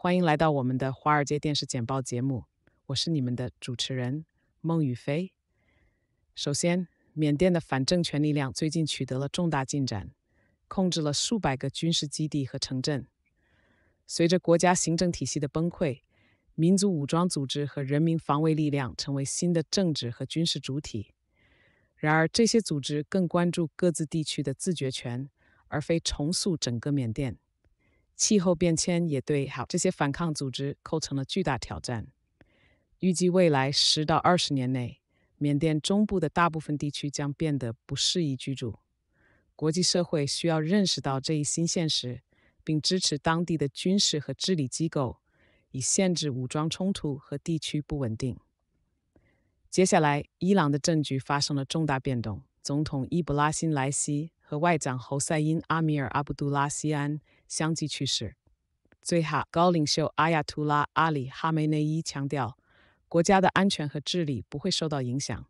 欢迎来到我们的《华尔街电视简报》节目，我是你们的主持人孟雨飞。首先，缅甸的反政权力量最近取得了重大进展，控制了数百个军事基地和城镇。随着国家行政体系的崩溃，民族武装组织和人民防卫力量成为新的政治和军事主体。然而，这些组织更关注各自地区的自决权，而非重塑整个缅甸。气候变迁也对好这些反抗组织构成了巨大挑战。预计未来十到二十年内，缅甸中部的大部分地区将变得不适宜居住。国际社会需要认识到这一新现实，并支持当地的军事和治理机构，以限制武装冲突和地区不稳定。接下来，伊朗的政局发生了重大变动。总统伊布拉辛莱西和外长侯赛因阿米尔阿卜杜拉西安。相继去世。最后，高领袖阿亚图拉阿里·哈梅内伊强调，国家的安全和治理不会受到影响，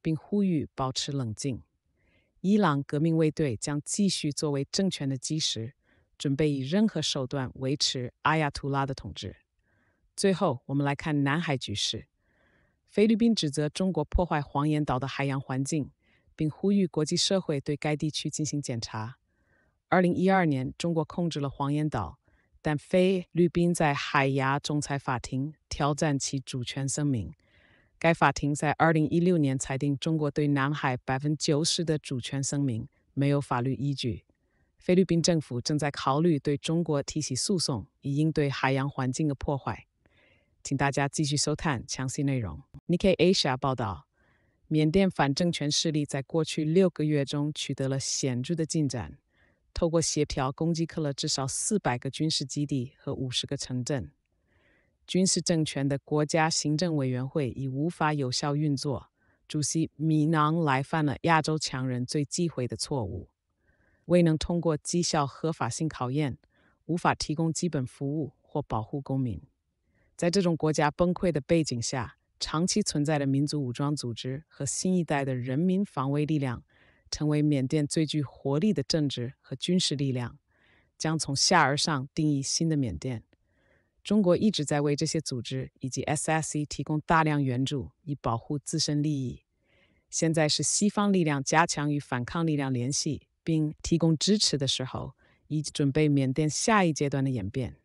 并呼吁保持冷静。伊朗革命卫队将继续作为政权的基石，准备以任何手段维持阿亚图拉的统治。最后，我们来看南海局势。菲律宾指责中国破坏黄岩岛的海洋环境，并呼吁国际社会对该地区进行检查。二零一二年，中国控制了黄岩岛，但菲律宾在海牙仲裁法庭挑战其主权声明。该法庭在二零一六年裁定，中国对南海百分之九十的主权声明没有法律依据。菲律宾政府正在考虑对中国提起诉讼，以应对海洋环境的破坏。请大家继续收看详细内容。Nik Asia 报道，缅甸反政权势力在过去六个月中取得了显著的进展。透过协调攻击，克了至少四百个军事基地和五十个城镇。军事政权的国家行政委员会已无法有效运作。主席米昂莱犯了亚洲强人最忌讳的错误：未能通过绩效合法性考验，无法提供基本服务或保护公民。在这种国家崩溃的背景下，长期存在的民族武装组织和新一代的人民防卫力量。成为缅甸最具活力的政治和军事力量，将从下而上定义新的缅甸。中国一直在为这些组织以及 s s c 提供大量援助，以保护自身利益。现在是西方力量加强与反抗力量联系并提供支持的时候，以准备缅甸下一阶段的演变。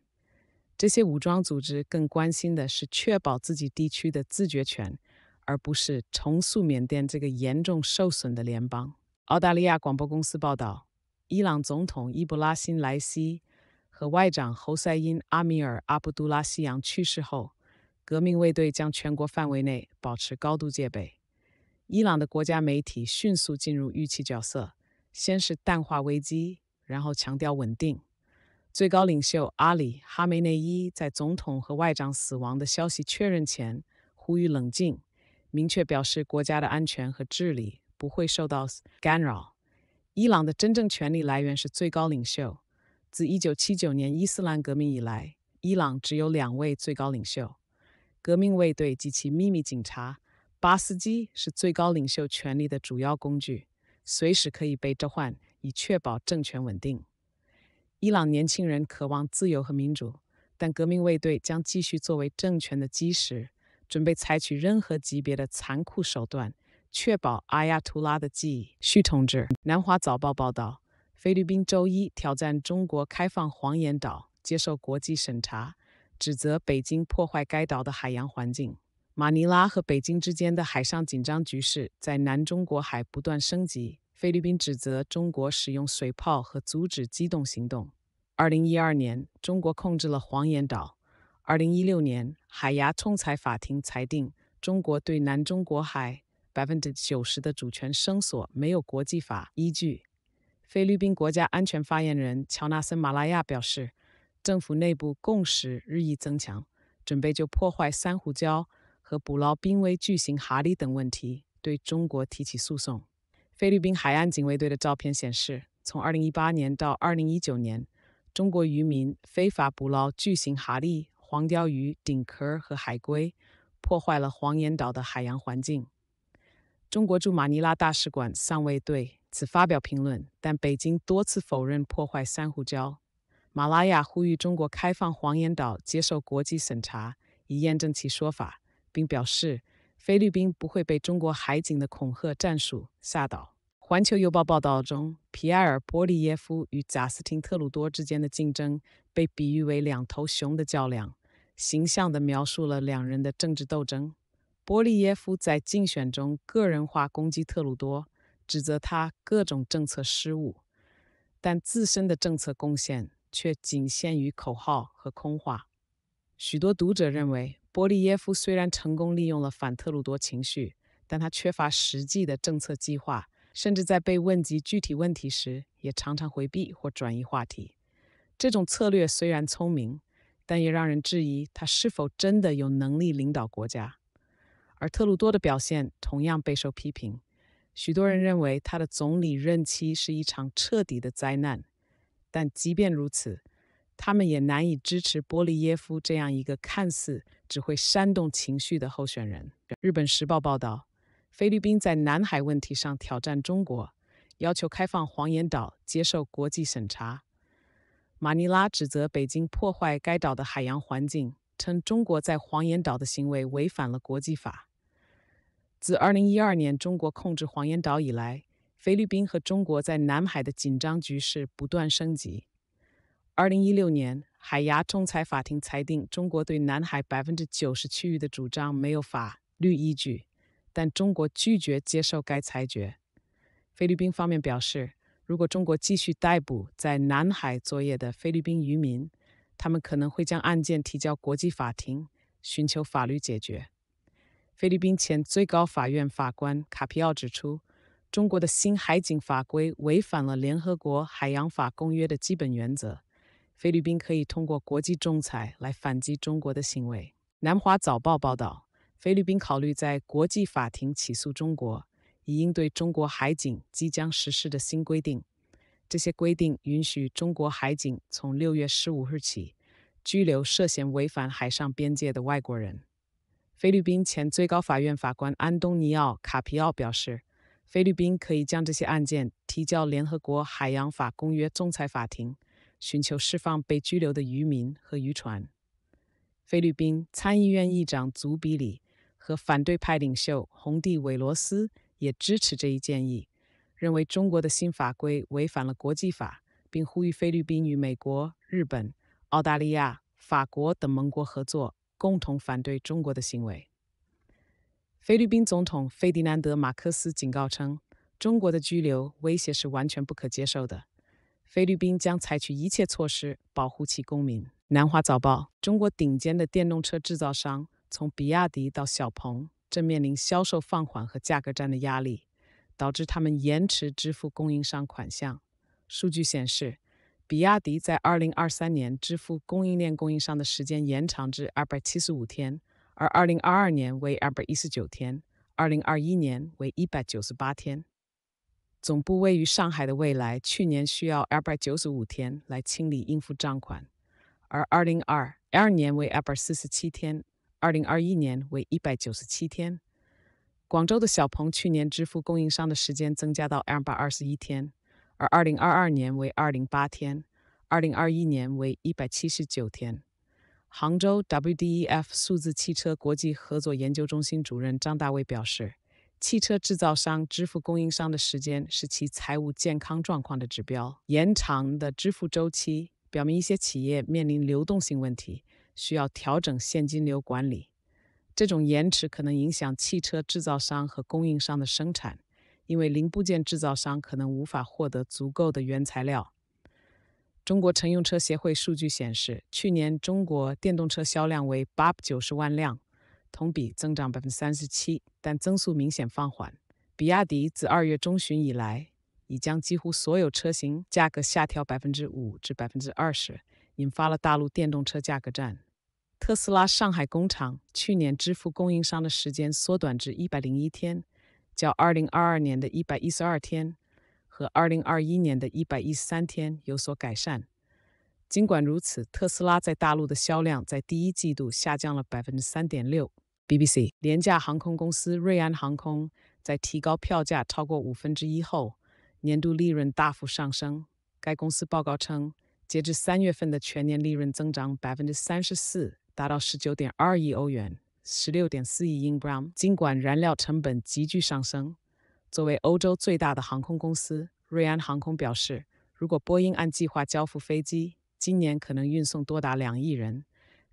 这些武装组织更关心的是确保自己地区的自决权，而不是重塑缅甸这个严重受损的联邦。澳大利亚广播公司报道，伊朗总统伊布拉辛·莱西和外长侯赛因阿米尔阿卜杜拉希扬去世后，革命卫队将全国范围内保持高度戒备。伊朗的国家媒体迅速进入预期角色，先是淡化危机，然后强调稳定。最高领袖阿里哈梅内伊在总统和外长死亡的消息确认前呼吁冷静，明确表示国家的安全和治理。不会受到干扰。伊朗的真正权力来源是最高领袖。自一九七九年伊斯兰革命以来，伊朗只有两位最高领袖。革命卫队及其秘密警察巴斯基是最高领袖权力的主要工具，随时可以被召唤，以确保政权稳定。伊朗年轻人渴望自由和民主，但革命卫队将继续作为政权的基石，准备采取任何级别的残酷手段。确保阿亚图拉的记忆。徐同志，《南华早报》报道，菲律宾周一挑战中国开放黄岩岛，接受国际审查，指责北京破坏该岛的海洋环境。马尼拉和北京之间的海上紧张局势在南中国海不断升级。菲律宾指责中国使用水炮和阻止机动行动。二零一二年，中国控制了黄岩岛。二零一六年，海牙仲裁法庭裁定中国对南中国海。百分之九十的主权声索没有国际法依据。菲律宾国家安全发言人乔纳森·马拉亚表示，政府内部共识日益增强，准备就破坏珊瑚礁和捕捞濒危巨型蛤蜊等问题对中国提起诉讼。菲律宾海岸警卫队的照片显示，从2018年到2019年，中国渔民非法捕捞巨型蛤蜊、黄鲷鱼、顶壳和海龟，破坏了黄岩岛的海洋环境。中国驻马尼拉大使馆尚未对此发表评论，但北京多次否认破坏珊瑚礁。马拉雅呼吁中国开放黄岩岛，接受国际审查，以验证其说法，并表示菲律宾不会被中国海警的恐吓战术吓倒。《环球邮报》报道中，皮埃尔·波利耶夫与贾斯汀·特鲁多之间的竞争被比喻为两头熊的较量，形象地描述了两人的政治斗争。波利耶夫在竞选中个人化攻击特鲁多，指责他各种政策失误，但自身的政策贡献却仅限于口号和空话。许多读者认为，波利耶夫虽然成功利用了反特鲁多情绪，但他缺乏实际的政策计划，甚至在被问及具体问题时，也常常回避或转移话题。这种策略虽然聪明，但也让人质疑他是否真的有能力领导国家。而特鲁多的表现同样备受批评，许多人认为他的总理任期是一场彻底的灾难。但即便如此，他们也难以支持波利耶夫这样一个看似只会煽动情绪的候选人。日本时报报道，菲律宾在南海问题上挑战中国，要求开放黄岩岛接受国际审查。马尼拉指责北京破坏该岛的海洋环境，称中国在黄岩岛的行为违反了国际法。自2012年中国控制黄岩岛以来，菲律宾和中国在南海的紧张局势不断升级。2016年，海牙仲裁法庭裁定中国对南海90%区域的主张没有法律依据，但中国拒绝接受该裁决。菲律宾方面表示，如果中国继续逮捕在南海作业的菲律宾渔民，他们可能会将案件提交国际法庭，寻求法律解决。菲律宾前最高法院法官卡皮奥指出，中国的新海警法规违反了联合国海洋法公约的基本原则。菲律宾可以通过国际仲裁来反击中国的行为。南华早报报道，菲律宾考虑在国际法庭起诉中国，以应对中国海警即将实施的新规定。这些规定允许中国海警从六月十五日起拘留涉嫌违反海上边界的外国人。菲律宾前最高法院法官安东尼奥·卡皮奥表示，菲律宾可以将这些案件提交联合国海洋法公约仲裁法庭，寻求释放被拘留的渔民和渔船。菲律宾参议院议长祖比里和反对派领袖洪蒂韦罗斯也支持这一建议，认为中国的新法规违反了国际法，并呼吁菲律宾与美国、日本、澳大利亚、法国等盟国合作。共同反对中国的行为。菲律宾总统费迪南德·马克思警告称，中国的拘留威胁是完全不可接受的。菲律宾将采取一切措施保护其公民。南华早报：中国顶尖的电动车制造商，从比亚迪到小鹏，正面临销售放缓和价格战的压力，导致他们延迟支付供应商款项。数据显示。比亚迪在二零二三年支付供应链供应商的时间延长至二百七十五天，而二零二二年为二百一十九天，二零二一年为一百九十八天。总部位于上海的蔚来去年需要二百九十五天来清理应付账款，而二零二二年为二百四十七天，二零二一年为一百九十七天。广州的小鹏去年支付供应商的时间增加到二百二十一天。而2022年为208天，2021年为179天。杭州 WDEF 数字汽车国际合作研究中心主任张大卫表示，汽车制造商支付供应商的时间是其财务健康状况的指标。延长的支付周期表明一些企业面临流动性问题，需要调整现金流管理。这种延迟可能影响汽车制造商和供应商的生产。因为零部件制造商可能无法获得足够的原材料。中国乘用车协会数据显示，去年中国电动车销量为八百九十万辆，同比增长百分之三十七，但增速明显放缓。比亚迪自二月中旬以来，已将几乎所有车型价格下调百分之五至百分之二十，引发了大陆电动车价格战。特斯拉上海工厂去年支付供应商的时间缩短至一百零一天。较2022年的一百一十二天和2021年的一百一十三天有所改善。尽管如此，特斯拉在大陆的销量在第一季度下降了百分之三点六。BBC 廉价航空公司瑞安航空在提高票价超过五分之一后，年度利润大幅上升。该公司报告称，截至三月份的全年利润增长百分之三十四，达到十九点二亿欧元。16.4亿英镑。尽管燃料成本急剧上升，作为欧洲最大的航空公司，瑞安航空表示，如果波音按计划交付飞机，今年可能运送多达2亿人。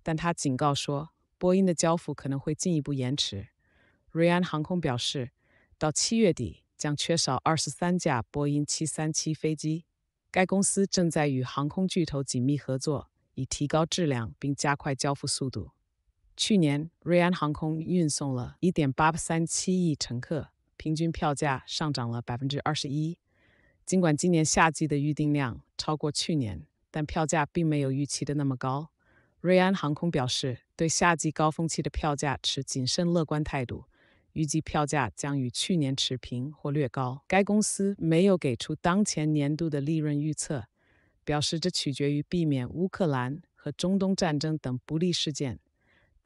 但他警告说，波音的交付可能会进一步延迟。瑞安航空表示，到七月底将缺少23架波音737飞机。该公司正在与航空巨头紧密合作，以提高质量并加快交付速度。去年，瑞安航空运送了1.837亿乘客，平均票价上涨了21%。尽管今年夏季的预订量超过去年，但票价并没有预期的那么高。瑞安航空表示，对夏季高峰期的票价持谨慎乐观态度，预计票价将与去年持平或略高。该公司没有给出当前年度的利润预测，表示这取决于避免乌克兰和中东战争等不利事件。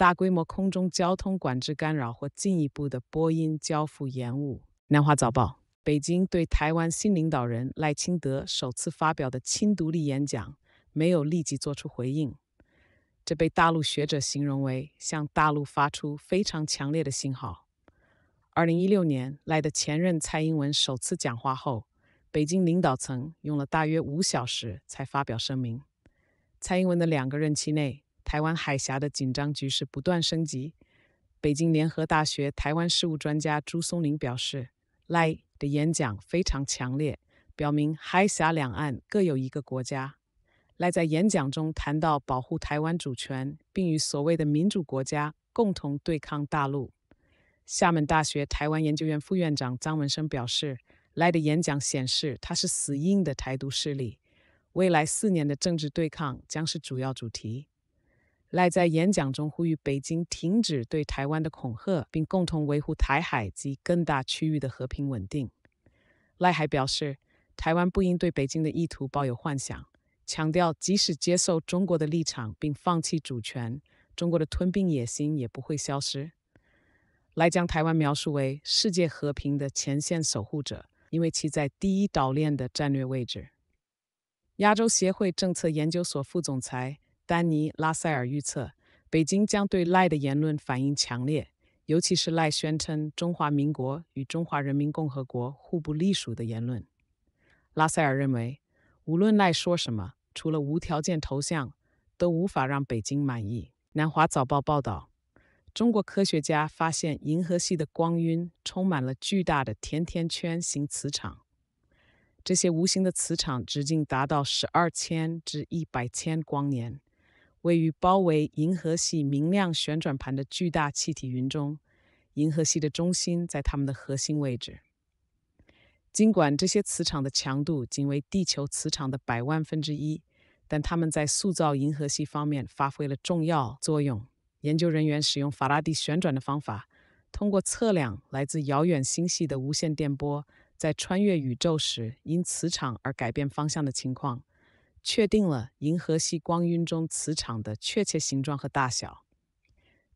大规模空中交通管制干扰或进一步的波音交付延误。南华早报：北京对台湾新领导人赖清德首次发表的亲独立演讲没有立即做出回应，这被大陆学者形容为向大陆发出非常强烈的信号。二零一六年赖的前任蔡英文首次讲话后，北京领导层用了大约五小时才发表声明。蔡英文的两个任期内。台湾海峡的紧张局势不断升级。北京联合大学台湾事务专家朱松林表示，赖的演讲非常强烈，表明海峡两岸各有一个国家。赖在演讲中谈到保护台湾主权，并与所谓的民主国家共同对抗大陆。厦门大学台湾研究院副院长张文生表示，赖的演讲显示他是死硬的台独势力，未来四年的政治对抗将是主要主题。赖在演讲中呼吁北京停止对台湾的恐吓，并共同维护台海及更大区域的和平稳定。赖还表示，台湾不应对北京的意图抱有幻想，强调即使接受中国的立场并放弃主权，中国的吞并野心也不会消失。赖将台湾描述为世界和平的前线守护者，因为其在第一岛链的战略位置。亚洲协会政策研究所副总裁。丹尼拉塞尔预测，北京将对赖的言论反应强烈，尤其是赖宣称“中华民国与中华人民共和国互不隶属”的言论。拉塞尔认为，无论赖说什么，除了无条件投降，都无法让北京满意。南华早报报道，中国科学家发现，银河系的光晕充满了巨大的甜甜圈形磁场，这些无形的磁场直径达到十二千至一百千光年。位于包围银河系明亮旋转盘的巨大气体云中，银河系的中心在它们的核心位置。尽管这些磁场的强度仅为地球磁场的百万分之一，但它们在塑造银河系方面发挥了重要作用。研究人员使用法拉第旋转的方法，通过测量来自遥远星系的无线电波在穿越宇宙时因磁场而改变方向的情况。确定了银河系光晕中磁场的确切形状和大小。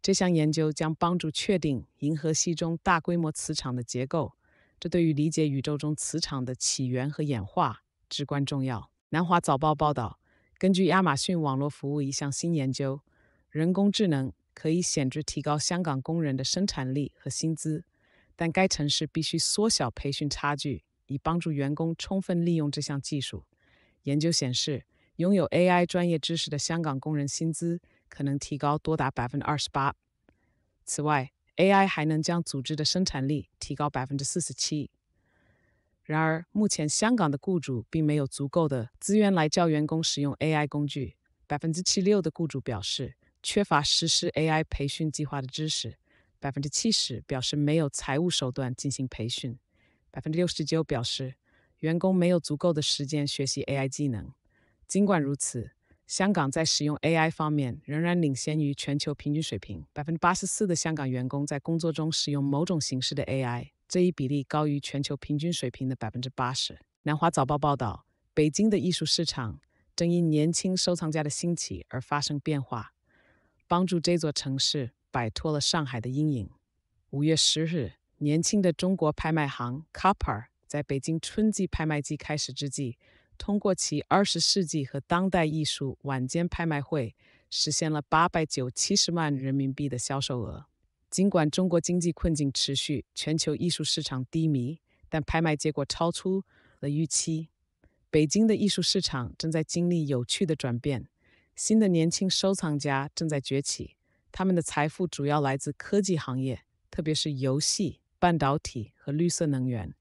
这项研究将帮助确定银河系中大规模磁场的结构，这对于理解宇宙中磁场的起源和演化至关重要。南华早报报道，根据亚马逊网络服务一项新研究，人工智能可以显著提高香港工人的生产力和薪资，但该城市必须缩小培训差距，以帮助员工充分利用这项技术。研究显示，拥有 AI 专业知识的香港工人薪资可能提高多达百分之二十八。此外，AI 还能将组织的生产力提高百分之四十七。然而，目前香港的雇主并没有足够的资源来教员工使用 AI 工具。百分之七六的雇主表示缺乏实施 AI 培训计划的知识，百分之七十表示没有财务手段进行培训，百分之六十九表示。员工没有足够的时间学习 AI 技能。尽管如此，香港在使用 AI 方面仍然领先于全球平均水平。百分之八十四的香港员工在工作中使用某种形式的 AI，这一比例高于全球平均水平的百分之八十。南华早报报道，北京的艺术市场正因年轻收藏家的兴起而发生变化，帮助这座城市摆脱了上海的阴影。五月十日，年轻的中国拍卖行 Copper。在北京春季拍卖季开始之际，通过其二十世纪和当代艺术晚间拍卖会，实现了八百九七十万人民币的销售额。尽管中国经济困境持续，全球艺术市场低迷，但拍卖结果超出了预期。北京的艺术市场正在经历有趣的转变，新的年轻收藏家正在崛起，他们的财富主要来自科技行业，特别是游戏、半导体和绿色能源。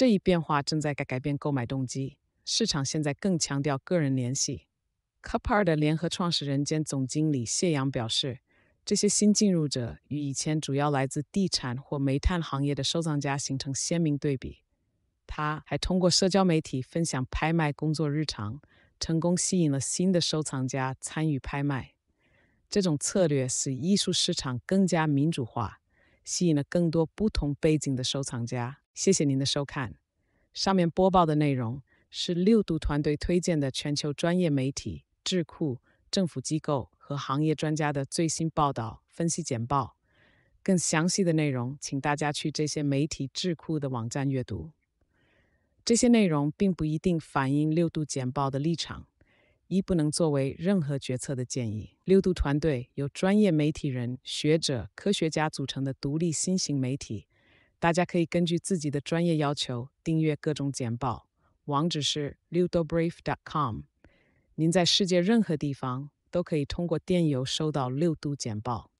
这一变化正在改改变购买动机，市场现在更强调个人联系。c a p a r k 的联合创始人兼总经理谢阳表示，这些新进入者与以前主要来自地产或煤炭行业的收藏家形成鲜明对比。他还通过社交媒体分享拍卖工作日常，成功吸引了新的收藏家参与拍卖。这种策略使艺术市场更加民主化，吸引了更多不同背景的收藏家。谢谢您的收看。上面播报的内容是六度团队推荐的全球专业媒体、智库、政府机构和行业专家的最新报道、分析简报。更详细的内容，请大家去这些媒体、智库的网站阅读。这些内容并不一定反映六度简报的立场，亦不能作为任何决策的建议。六度团队由专业媒体人、学者、科学家组成的独立新型媒体。大家可以根据自己的专业要求订阅各种简报，网址是六度 brief.com。您在世界任何地方都可以通过电邮收到六度简报。